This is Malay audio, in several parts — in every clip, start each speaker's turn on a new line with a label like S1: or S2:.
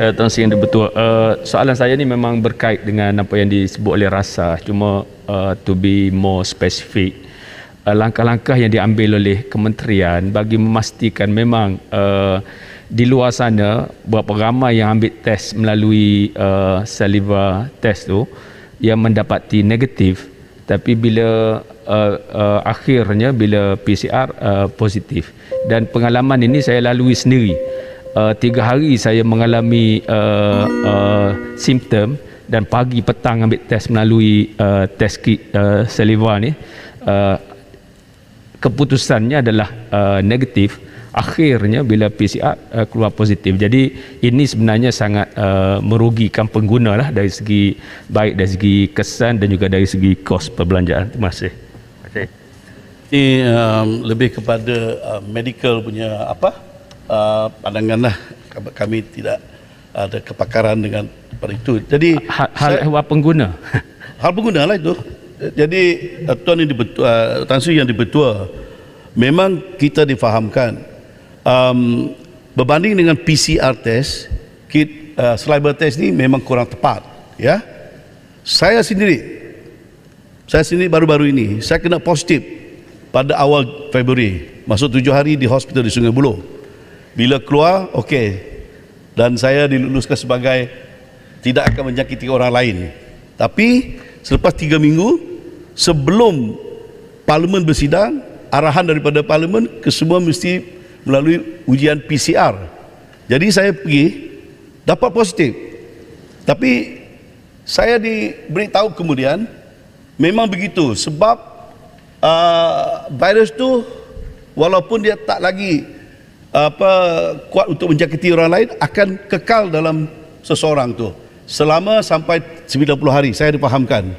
S1: Uh, Tuan Sri betul. Uh, eh, soalan saya ni memang berkait dengan apa yang disebut oleh rasa. Cuma uh, to be more specific, uh, langkah-langkah yang diambil oleh kementerian bagi memastikan memang uh, di luar sana berapa ramai yang ambil test melalui uh, saliva test tu yang mendapati negatif tapi bila uh, uh, akhirnya bila PCR uh, positif dan pengalaman ini saya lalui sendiri uh, tiga hari saya mengalami uh, uh, simptom dan pagi petang ambil test melalui uh, test kit uh, saliva ni uh, keputusannya adalah uh, negatif akhirnya bila PCR uh, keluar positif jadi ini sebenarnya sangat uh, merugikan pengguna lah dari segi baik dari segi kesan dan juga dari segi kos perbelanjaan terima kasih
S2: ini um, lebih kepada uh, medical punya apa Uh, pandanganlah kami tidak ada kepakaran dengan pada itu. Jadi ha- hal, saya, pengguna. Hal pengguna lah itu. Jadi uh, tuan yang dibetul, uh, Tan Sri yang dibetua, memang kita difahamkan um, berbanding dengan PCR test, kit uh, saliva test ni memang kurang tepat. Ya, saya sendiri, saya sendiri baru-baru ini saya kena positif pada awal Februari, masuk tujuh hari di hospital di Sungai Buloh bila keluar okey dan saya diluluskan sebagai tidak akan menyakiti orang lain tapi selepas 3 minggu sebelum parlimen bersidang arahan daripada parlimen ke mesti melalui ujian PCR jadi saya pergi dapat positif tapi saya diberitahu kemudian memang begitu sebab uh, virus tu walaupun dia tak lagi apa kuat untuk menjakiti orang lain akan kekal dalam seseorang tu selama sampai 90 hari saya difahamkan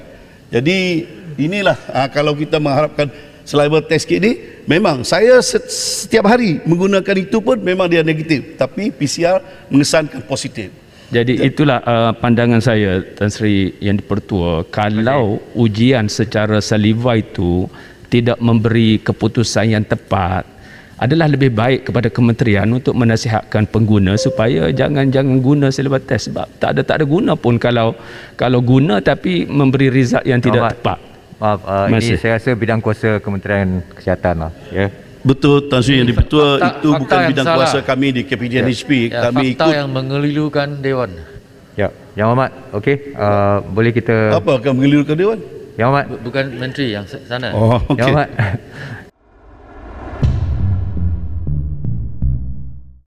S2: jadi inilah uh, kalau kita mengharapkan saliva test kit ni memang saya setiap hari menggunakan itu pun memang dia negatif tapi PCR mengesankan positif
S1: jadi itulah uh, pandangan saya Tan Sri yang dipertua kalau okay. ujian secara saliva itu tidak memberi keputusan yang tepat adalah lebih baik kepada kementerian untuk menasihatkan pengguna supaya jangan jangan guna selepas test sebab tak ada tak ada guna pun kalau kalau guna tapi memberi result yang tidak Maaf. tepat. Maaf, uh, ini saya rasa bidang kuasa Kementerian Kesihatan lah. Ya. Yeah. Betul Tan Sri yang dipertua fakta, itu fakta bukan bidang salah. kuasa
S2: kami di KPDNHP. Ya. Ya, kami fakta ikut yang mengelilukan dewan.
S1: Ya, Yang Amat. Okey, uh, boleh kita
S2: Apa akan mengelilukan dewan? Yang Amat. bukan menteri yang sana. Oh, okay. Yang Amat.